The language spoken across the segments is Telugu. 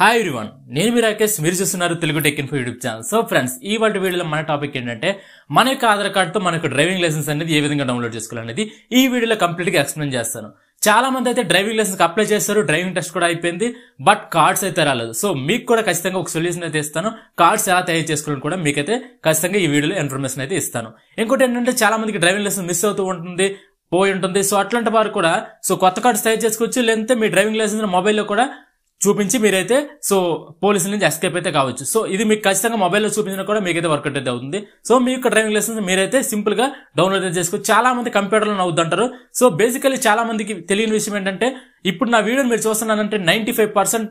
హాయ్ ఎవ్రీవన్ నేను మీ రాకేష్ మీరు చూస్తున్నారు Telugu tech info YouTube channel so friends ఈ వాళ్ళ వీడియోలో మన టాపిక్ ఏంటంటే మన యొక్క ఆధార్ కార్డుతో మనకు డ్రైవింగ్ లైసెన్స్ అనేది ఏ విధంగా డౌన్లోడ్ చేసుకోవాలనేది ఈ వీడియోలో కంప్లీట్గా ఎక్స్ప్లెయిన్ చేస్తాను చాలా మంది అయితే డ్రైవింగ్ లైసెన్స్ అప్లై చేస్తారు డ్రైవింగ్ టెస్ట్ కూడా అయిపోయింది బట్ కార్డ్స్ అయితే రాలేదు సో మీకు కూడా ఖచ్చితంగా ఒక సొల్యూషన్ అయితే ఇస్తాను కార్డ్స్ ఎలా తయారు చేసుకోవాలని కూడా మీకైతే ఖచ్చితంగా ఈ వీడియోలో ఇన్ఫర్మేషన్ అయితే ఇస్తాను ఇంకోటి ఏంటంటే చాలా మందికి డ్రైవింగ్ లైసెన్స్ మిస్ అవుతూ ఉంటుంది పోయి ఉంటుంది సో అట్లాంటి వారు కూడా సో కొత్త కార్డ్స్ తయారు చేసుకోవచ్చు లేదంటే మీ డ్రైవింగ్ లైసెన్స్ మొబైల్లో కూడా చూపించి మీరైతే సో పోలీసు నుంచి ఎస్కేప్ అయితే కావచ్చు సో ఇది మీకు ఖచ్చితంగా మొబైల్లో చూపించినా కూడా మీకైతే వర్కౌట్ అయితే అవుతుంది సో మీ యొక్క డ్రైవింగ్ లైసెన్స్ మీరైతే సింపుల్ గా డౌన్లోడ్ చేసుకో చాలా మంది కంప్యూటర్లో అవుద్దంటారు సో బేసికలీ చాలా మందికి తెలియని విషయం ఏంటంటే ఇప్పుడు నా వీడియోని మీరు చూస్తున్నానంటే నైన్టీ ఫైవ్ పర్సెంట్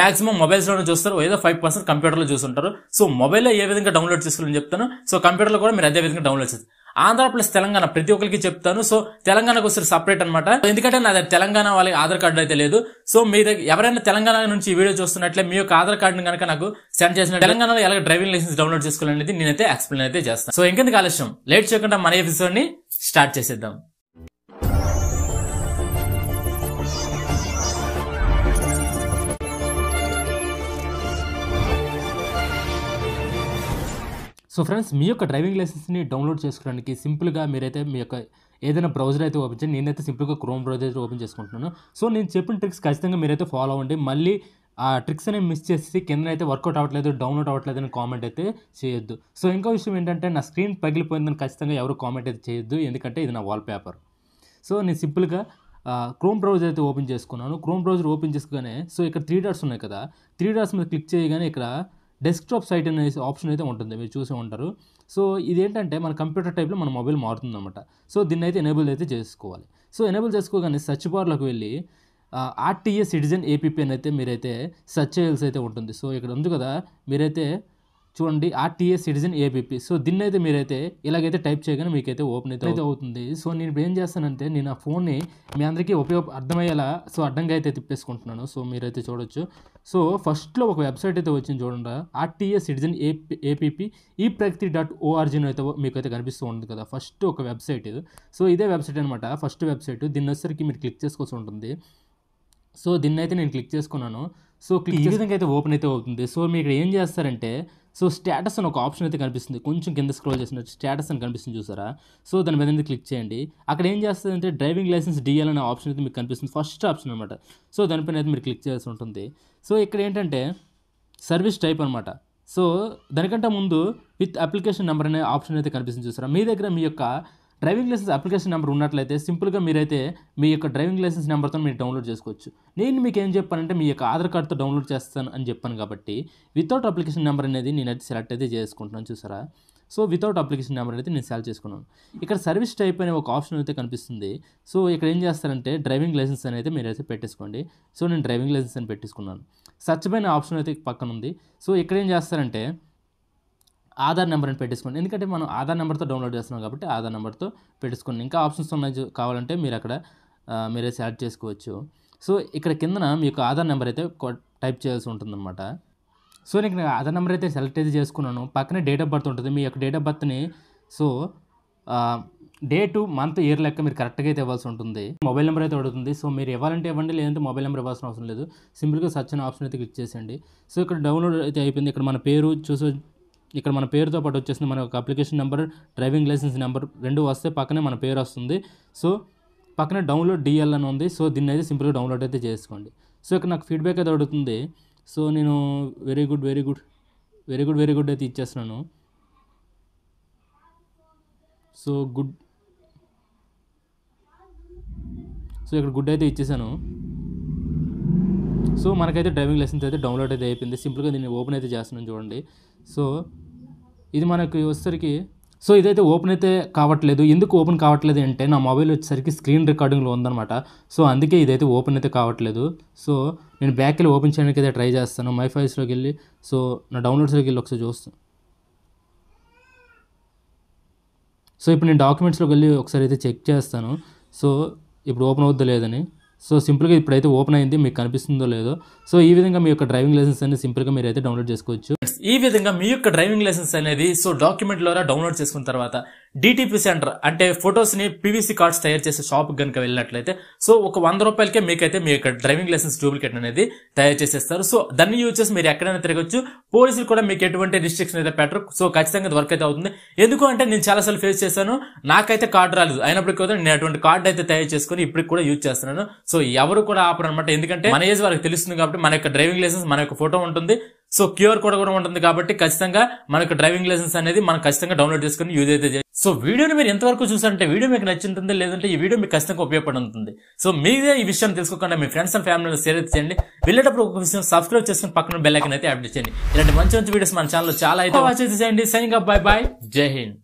మాక్సిమం మొబైల్స్లోనే చూస్తారు ఏదో ఫైవ్ పర్సెంట్ కంప్యూటర్లో చూస్తుంటారు సో మొబైల్లో ఏ విధంగా డౌన్లోడ్ చేసుకోవాలని చెప్తాను సో కంప్యూటర్లో కూడా మీరు అదే విధంగా డౌన్లోడ్ చేస్తారు ఆంధ్ర ప్లస్ తెలంగాణ ప్రతి ఒక్కరికి చెప్తాను సో తెలంగాణకు వస్తే సపరేట్ అనమాట ఎందుకంటే నాది తెలంగాణ వాళ్ళకి ఆధార్ కార్డు అయితే లేదు సో మీ దగ్గర ఎవరైనా తెలంగాణ నుంచి ఈ వీడియో చూస్తున్నట్లే మీ యొక్క ఆధార్ కార్డును కనుక నాకు సెండ్ చేసిన తెలంగాణలో ఎలా డ్రైవింగ్ లైసెన్స్ డౌన్లోడ్ చేసుకోవాలనేది నేనైతే ఎక్స్ప్లెయిన్ అయితే చేస్తాను సో ఇంకెందుకు ఆలస్యం లేట్ చేయకుండా మన ఎపిసోడ్ ని స్టార్ట్ చేసేద్దాం సో ఫ్రెండ్స్ మీ యొక్క డ్రైవింగ్ లైసెన్స్ని డౌన్లోడ్ చేసుకోవడానికి సింపుల్గా మీరైతే మీ యొక్క ఏదైనా బ్రౌజర్ అయితే ఓపెన్ చేయండి నేనైతే సింపుల్గా క్రోమ్ బ్రౌజర్ అయితే ఓపెన్ చేసుకుంటున్నాను సో నేను చెప్పిన ట్రిక్స్ ఖచ్చితంగా మీరైతే ఫాలో అవ్వండి మళ్ళీ ఆ ట్రిక్స్ అనేవి మిస్ చేసి కింద అయితే వర్కౌట్ అవ్వట్లేదు డౌన్లోడ్ అవ్వట్లేదు అని కామెంట్ అయితే చేయొద్దు సో ఇంకో విషయం ఏంటంటే నా స్క్రీన్ పగిలిపోయిందని ఖచ్చితంగా ఎవరు కామెంట్ అయితే చేయొద్దు ఎందుకంటే ఇది నా వాల్పేపర్ సో నేను సింపుల్గా క్రోమ్ బ్రౌజర్ అయితే ఓపెన్ చేసుకున్నాను క్రోమ్ బ్రౌజర్ ఓపెన్ చేసుకోగానే సో ఇక్కడ త్రీ డాట్స్ ఉన్నాయి కదా త్రీ డాట్స్ మీద క్లిక్ చేయగానే ఇక్కడ డెస్క్టాప్ సైట్ అనే ఆప్షన్ అయితే ఉంటుంది మీరు చూసే ఉంటారు సో ఇదేంటంటే మన కంప్యూటర్ టైప్లో మన మొబైల్ మారుతుందన్నమాట సో దీన్ని అయితే ఎనేబుల్ అయితే చేసుకోవాలి సో ఎనేబుల్ చేసుకోగానే సర్చ్ బార్లోకి వెళ్ళి ఆర్టీఏ సిటిజన్ ఏపీపీ అని అయితే మీరైతే సర్చ్ చేయాల్సి అయితే ఉంటుంది సో ఇక్కడ ఉంది కదా మీరైతే చూడండి ఆర్టీఏ సిటిజన్ ఏపీపీ సో దీన్ని అయితే మీరైతే ఇలాగైతే టైప్ చేయగానే మీకైతే ఓపెన్ అయితే అయితే అవుతుంది సో నేను ఇప్పుడు ఏం చేస్తానంటే నేను ఆ ఫోన్ని మీ అందరికీ ఉపయోగ అర్థమయ్యేలా సో అడ్డంగా అయితే తిప్పేసుకుంటున్నాను సో మీరైతే చూడొచ్చు సో ఫస్ట్లో ఒక వెబ్సైట్ అయితే వచ్చింది చూడండి ఆర్టీఎస్ సిటిజన్ ఏపీ ఏపీపీ ఈ ప్రగతి డాట్ ఓఆర్జీ అయితే మీకు అయితే కనిపిస్తూ ఉంటుంది కదా ఫస్ట్ ఒక వెబ్సైట్ ఇది సో ఇదే వెబ్సైట్ అనమాట ఫస్ట్ వెబ్సైట్ దీన్ని వచ్చేసరికి మీరు క్లిక్ చేసుకోవాల్సి ఉంటుంది సో దీన్ని అయితే నేను క్లిక్ చేసుకున్నాను సో ఈ విధంగా అయితే ఓపెన్ అయితే అవుతుంది సో మీరు ఏం చేస్తారంటే సో స్టేటస్ అని ఒక ఆప్షన్ అయితే కనిపిస్తుంది కొంచెం కింద స్క్రోల్ చేసిన స్టేటస్ అని కనిపిస్తుంది చూసారా సో దాని మీద క్లిక్ చేయండి అక్కడ ఏం చేస్తుంది అంటే డ్రైవింగ్ లైసెన్స్ డిఎల్ అనే ఆప్షన్ అయితే మీకు కనిపిస్తుంది ఫస్ట్ ఆప్షన్ అనమాట సో దానిపైన అయితే మీరు క్లిక్ చేయాల్సి ఉంటుంది సో ఇక్కడ ఏంటంటే సర్వీస్ టైప్ అనమాట సో దానికంటే ముందు విత్ అప్లికేషన్ నెంబర్ అనే ఆప్షన్ అయితే కనిపిస్తుంది చూసారా మీ దగ్గర మీ యొక్క డ్రైవింగ్ లైసెన్స్ అప్లికేషన్ నెంబర్ ఉన్నట్లయితే సింపుల్గా మీరైతే మీ యొక్క డ్రైవింగ్ లైసెన్స్ నెంబర్తో మీరు డౌన్లోడ్ చేసుకోవచ్చు నేను మీకు ఏం చెప్పానంటే మీ యొక్క ఆధార్ కార్డ్తో డౌన్లోడ్ చేస్తాను అని చెప్పాను కాబట్టి వితౌట్ అప్లికేషన్ నెంబర్ అనేది నేనైతే సెలెక్ట్ అయితే చేసుకుంటున్నాను చూసారా సో వితౌట్ అప్లికేషన్ నెంబర్ అయితే నేను సెలెక్ట్ చేసుకున్నాను ఇక్కడ సర్వీస్ టైప్ అనే ఒక ఆప్షన్ అయితే కనిపిస్తుంది సో ఇక్కడ ఏం చేస్తారంటే డ్రైవింగ్ లైసెన్స్ అనేది అయితే పెట్టేసుకోండి సో నేను డ్రైవింగ్ లైసెన్స్ అని పెట్టేసుకున్నాను స్వచ్ఛమైన ఆప్షన్ అయితే పక్కన ఉంది సో ఇక్కడ ఏం చేస్తారంటే ఆధార్ నెంబర్ అని పెట్టేసుకోండి ఎందుకంటే మనం ఆధార్ నెంబర్తో డౌన్లోడ్ చేస్తున్నాం కాబట్టి ఆధార్ నెంబర్తో పెట్టుకోండి ఇంకా ఆప్షన్స్ ఉన్నాయి కావాలంటే మీరు అక్కడ మీరే సెలెక్ట్ చేసుకోవచ్చు సో ఇక్కడ కిందన మీకు ఆధార్ నెంబర్ అయితే టైప్ చేయాల్సి ఉంటుంది అనమాట సో నేను ఇక్కడ ఆధార్ నెంబర్ అయితే సెలెక్ట్ అయితే చేసుకున్నాను పక్కనే డేట్ ఆఫ్ బర్త్ ఉంటుంది మీ యొక్క డేట్ ఆఫ్ బర్త్ని సో డేటు మంత్ ఇయర్ లెక్క మీరు కరెక్ట్గా అయితే ఇవ్వాల్సి ఉంటుంది మొబైల్ నెంబర్ అయితే అడుగుతుంది సో మీరు ఇవ్వాలంటే ఇవ్వండి లేదంటే మొబైల్ నెంబర్ ఇవ్వాల్సిన అవసరం లేదు సింపుల్గా సచ్చిన ఆప్షన్ అయితే క్లిక్ చేసేయండి సో ఇక్కడ డౌన్లోడ్ అయితే అయిపోయింది ఇక్కడ మన పేరు చూసే ఇక్కడ మన పేరుతో పాటు వచ్చేసింది మన యొక్క application number driving licence number రెండు వస్తే పక్కనే మన పేరు వస్తుంది సో పక్కనే డౌన్లోడ్ డిఎల్ అని ఉంది సో దీన్ని అయితే సింపుల్గా డౌన్లోడ్ అయితే చేసుకోండి సో ఇక్కడ నాకు ఫీడ్బ్యాక్ అయితే అడుగుతుంది సో నేను very good very good very good very good అయితే ఇచ్చేస్తున్నాను సో గుడ్ సో ఇక్కడ గుడ్ అయితే ఇచ్చేసాను సో మనకైతే డ్రైవింగ్ లైసెన్స్ అయితే డౌన్లోడ్ అయితే అయిపోయింది సింపుల్గా దీన్ని ఓపెన్ అయితే చేస్తున్నాను చూడండి సో ఇది మనకి వచ్చేసరికి సో ఇదైతే ఓపెన్ అయితే కావట్లేదు ఎందుకు ఓపెన్ కావట్లేదు అంటే నా మొబైల్ వచ్చేసరికి స్క్రీన్ రికార్డింగ్లో ఉందన్నమాట సో అందుకే ఇదైతే ఓపెన్ అయితే కావట్లేదు సో నేను బ్యాక్ వెళ్ళి ఓపెన్ చేయడానికి అయితే ట్రై చేస్తాను మై వెళ్ళి సో నా డౌన్లోడ్స్లోకి వెళ్ళి ఒకసారి చూస్తాను సో ఇప్పుడు నేను డాక్యుమెంట్స్లోకి వెళ్ళి ఒకసారి అయితే చెక్ చేస్తాను సో ఇప్పుడు ఓపెన్ అవుద్దు లేదని సో సింపుల్గా ఇప్పుడైతే ఓపెన్ అయింది మీకు కనిపిస్తుందో లేదో సో ఈ విధంగా మీ యొక్క డ్రైవింగ్ లైసెన్స్ అనేది సింపుల్గా మీరు అయితే డౌన్లోడ్ చేసుకోవచ్చు ఈ విధంగా మీ యొక్క డ్రైవింగ్ లైసెన్స్ అనేది సో డాక్యుమెంట్ ద్వారా డౌన్లోడ్ చేసుకున్న తర్వాత డిటిపి సెంటర్ అంటే ఫొటోస్ ని పీవీసీ కార్డ్స్ తయారు చేసే షాప్ కనుక వెళ్ళినట్లయితే సో ఒక వంద రూపాయలకే మీకైతే మీ యొక్క డ్రైవింగ్ లైసెన్స్ డూప్లికేట్ అనేది తయారు చేసేస్తారు సో దాన్ని యూజ్ చేసి మీరు ఎక్కడైనా తిరగచ్చు పోలీసులు కూడా మీకు ఎటువంటి రిస్ట్రిక్షన్ అయితే పెట్టరు సో ఖచ్చితంగా వర్క్ అయితే అవుతుంది ఎందుకు అంటే నేను చాలా సార్లు ఫేస్ చేశాను నాకైతే కార్డు రాలేదు అయినప్పటికీ నేను అటువంటి కార్డు అయితే తయారు చేసుకుని ఇప్పటికి కూడా యూజ్ చేస్తున్నాను సో ఎవరు కూడా ఆపరు అనమాట ఎందుకంటే మన ఏజ్ వారికి తెలుస్తుంది కాబట్టి మన యొక్క డ్రైవింగ్ లైసెన్స్ మన యొక్క ఫోటో ఉంటుంది సో క్యూఆర్ కోడ్ కూడా ఉంటుంది కాబట్టి ఖచ్చితంగా మనకు డ్రైవింగ్ లైసెన్స్ అనేది మనం ఖచ్చితంగా డౌన్లోడ్ చేసుకుని యూజ్ అయితే సో వీడియోని మీరు ఎంతవరకు చూసారంటే వీడియో మీకు నచ్చింటుంది లేదంటే ఈ వీడియో మీకు ఖచ్చితంగా ఉపయోగపడి ఉంటుంది సో మీదే ఈ విషయం తెలుసుకోకుండా మీ ఫ్రెండ్స్ అండ్ ఫ్యామిలీని షేర్ చేయండి వెళ్ళేటప్పుడు ఒక విషయం సబ్స్క్రైబ్ చేసుకుని పక్కన బెల్ ఐకన్ అయితే అప్డేట్ చేయండి ఇలాంటి మంచి మంచి వీడియోస్ మన ఛానల్ చాలా అయితే వాచ్ అయితే చేయండి సైనింగ్ అప్ బై బాయ్ జై హింద్